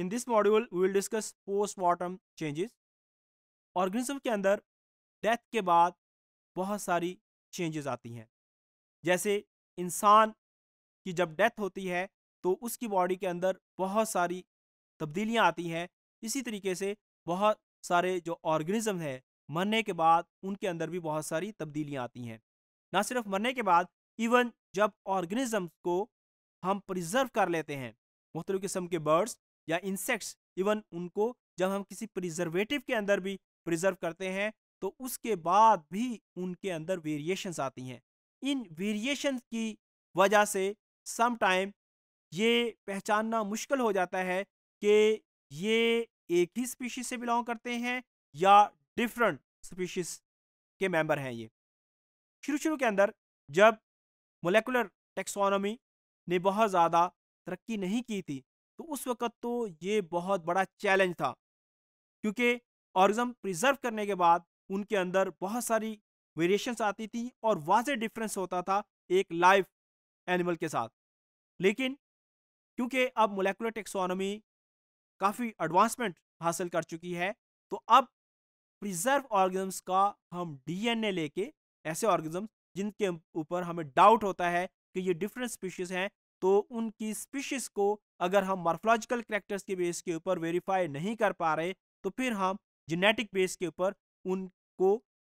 in this module we will discuss postmortem changes organism के अंदर death के बाद बहुत सारी चेंजेस आती हैं जैसे इंसान की जब डेथ होती है तो उसकी बॉडी के अंदर बहुत सारी तब्दीलियाँ आती हैं इसी तरीके से बहुत सारे जो ऑर्गेनिज्म हैं मरने के बाद उनके अंदर भी बहुत सारी तब्दीलियाँ आती हैं ना सिर्फ मरने के बाद इवन जब ऑर्गेनिज्म को हम प्रिजर्व कर लेते हैं मुख्तु किस्म के बर्ड्स या इंसेक्ट्स इवन उनको जब हम किसी प्रिजर्वेटिव के अंदर भी प्रिजर्व करते हैं तो उसके बाद भी उनके अंदर वेरिएशंस आती हैं इन वेरिएशन की वजह से समटाइम ये पहचानना मुश्किल हो जाता है कि ये एक ही स्पीशीज से बिलोंग करते हैं या डिफरेंट स्पीशीज के मेंबर हैं ये शुरू शुरू के अंदर जब मोलिकुलर टेक्सोनॉमी ने बहुत ज़्यादा तरक्की नहीं की थी तो उस वक़्त तो ये बहुत बड़ा चैलेंज था क्योंकि ऑर्गज़म प्रिजर्व करने के बाद उनके अंदर बहुत सारी वेरिएशंस आती थी और वाज डिफरेंस होता था एक लाइव एनिमल के साथ लेकिन क्योंकि अब मोलेकुलर टेक्सोनोमी काफ़ी एडवांसमेंट हासिल कर चुकी है तो अब प्रिजर्व ऑर्गेजम्स का हम डीएनए लेके ऐसे ऑर्गेजम्स जिनके ऊपर हमें डाउट होता है कि ये डिफरेंट स्पीशीज़ हैं तो उनकी स्पीशीज़ को अगर हम मार्फोलॉजिकल करेक्टर्स के बेस के ऊपर वेरीफाई नहीं कर पा रहे तो फिर हम जेनेटिक बेस के ऊपर उनको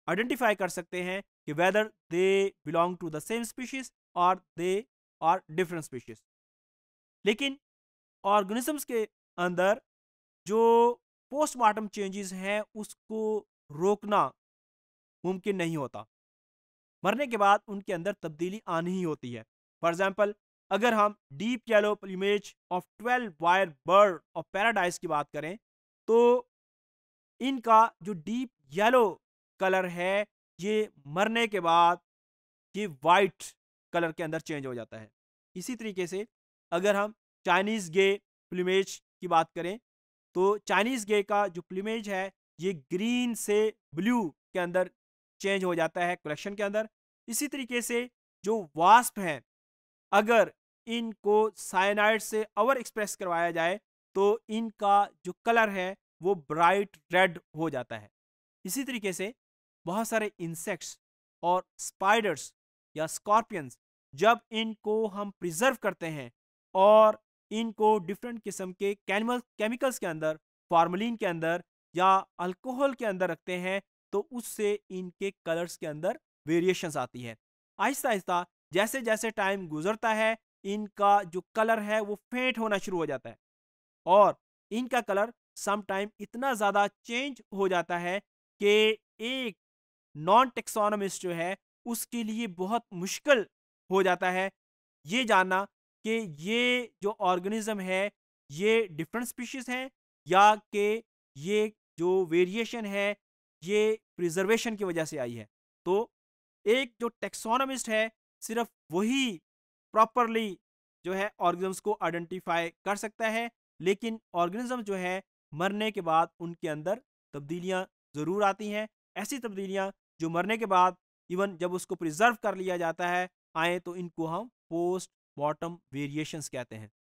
आइडेंटिफाई कर सकते हैं कि whether they belong to the same species और दे आर डिफरेंट स्पीशीज लेकिन ऑर्गेनिजम्स के अंदर जो पोस्टमार्टम चेंजेस हैं उसको रोकना मुमकिन नहीं होता मरने के बाद उनके अंदर तब्दीली आनी ही होती है फॉर एग्ज़ाम्पल अगर हम deep yellow plumage of twelve wire bird of paradise की बात करें तो इनका जो डीप येलो कलर है ये मरने के बाद ये वाइट कलर के अंदर चेंज हो जाता है इसी तरीके से अगर हम चाइनीज़ गे प्लीमेज की बात करें तो चाइनीज़ गे का जो प्लीमेज है ये ग्रीन से ब्लू के अंदर चेंज हो जाता है कलेक्शन के अंदर इसी तरीके से जो वास्प हैं अगर इनको साइनाइड से ओवर एक्सप्रेस करवाया जाए तो इनका जो कलर है वो ब्राइट रेड हो जाता है इसी तरीके से बहुत सारे इंसेक्ट्स और स्पाइडर्स या स्कॉर्पियंस जब इनको हम प्रिजर्व करते हैं और इनको डिफरेंट किस्म के कैनिमल केमिकल्स के अंदर फार्मलिन के अंदर या अल्कोहल के अंदर रखते हैं तो उससे इनके कलर्स के अंदर वेरिएशंस आती है आहिस्ता आहिस्ता जैसे जैसे टाइम गुजरता है इनका जो कलर है वो फेंट होना शुरू हो जाता है और इनका कलर समटाइम इतना ज़्यादा चेंज हो जाता है कि एक नॉन टेक्सोनमिस्ट जो है उसके लिए बहुत मुश्किल हो जाता है ये जानना कि ये जो ऑर्गेनिज्म है ये डिफरेंट स्पीशीज हैं या कि ये जो वेरिएशन है ये प्रिजर्वेशन की वजह से आई है तो एक जो टेक्सोनमिस्ट है सिर्फ वही प्रॉपरली जो है ऑर्गेनिज्म को आइडेंटिफाई कर सकता है लेकिन ऑर्गेनिज्म जो है मरने के बाद उनके अंदर तब्दीलियाँ ज़रूर आती हैं ऐसी तब्दीलियाँ जो मरने के बाद इवन जब उसको प्रिजर्व कर लिया जाता है आए तो इनको हम पोस्ट मॉर्टम वेरिएशंस कहते हैं